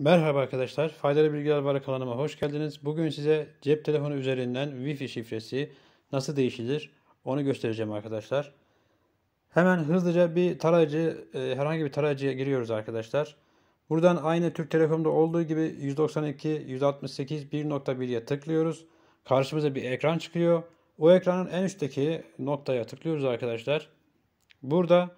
Merhaba arkadaşlar. Faydalı Bilgiler Var kanalıma hoş geldiniz. Bugün size cep telefonu üzerinden Wi-Fi şifresi nasıl değişilir onu göstereceğim arkadaşlar. Hemen hızlıca bir tarayıcı, e, herhangi bir tarayıcıya giriyoruz arkadaşlar. Buradan aynı Türk Telekom'da olduğu gibi 192, 168, 1.1'ye tıklıyoruz. Karşımıza bir ekran çıkıyor. O ekranın en üstteki noktaya tıklıyoruz arkadaşlar. Burada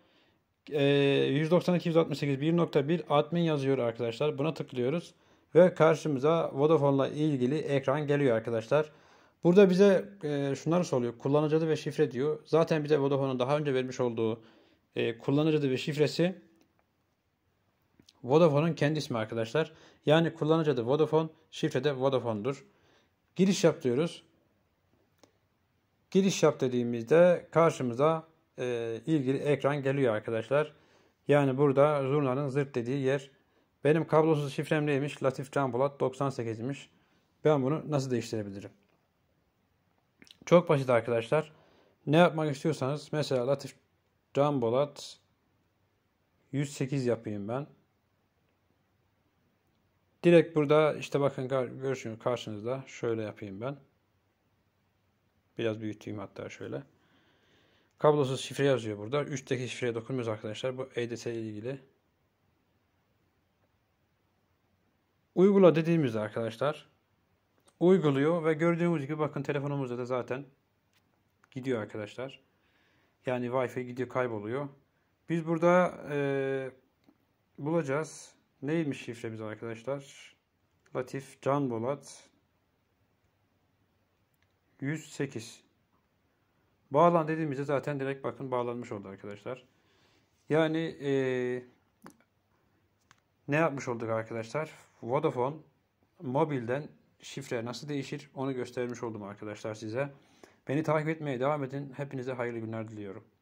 e, 192 168 1.1 admin yazıyor arkadaşlar. Buna tıklıyoruz ve karşımıza Vodafone'la ilgili ekran geliyor arkadaşlar. Burada bize e, şunları soruyor. Kullanıcı adı ve şifre diyor. Zaten bize Vodafone'un daha önce vermiş olduğu e, kullanıcı adı ve şifresi Vodafone'un kendi ismi arkadaşlar. Yani kullanıcı adı Vodafone, şifre de Vodafone'dur. Giriş yap diyoruz. Giriş yap dediğimizde karşımıza e, ilgili ekran geliyor arkadaşlar. Yani burada zurnanın zırt dediği yer. Benim kablosuz şifrem neymiş? Latif Can Polat 98'miş. Ben bunu nasıl değiştirebilirim? Çok basit arkadaşlar. Ne yapmak istiyorsanız mesela Latif Can Polat 108 yapayım ben. Direkt burada işte bakın görüşün karşınızda şöyle yapayım ben. Biraz büyüteyim hatta şöyle. Kablosuz şifre yazıyor burada. Üçteki şifreye dokunmuyoruz arkadaşlar. Bu EDT ile ilgili. Uygula dediğimizde arkadaşlar uyguluyor ve gördüğümüz gibi bakın telefonumuzda da zaten gidiyor arkadaşlar. Yani Wi-Fi gidiyor kayboluyor. Biz burada e, bulacağız. Neymiş şifremiz arkadaşlar? Latif Can Bolat 108 Bağlan dediğimizde zaten direkt bakın bağlanmış oldu arkadaşlar. Yani e, ne yapmış olduk arkadaşlar? Vodafone mobilden şifre nasıl değişir onu göstermiş oldum arkadaşlar size. Beni takip etmeye devam edin. Hepinize hayırlı günler diliyorum.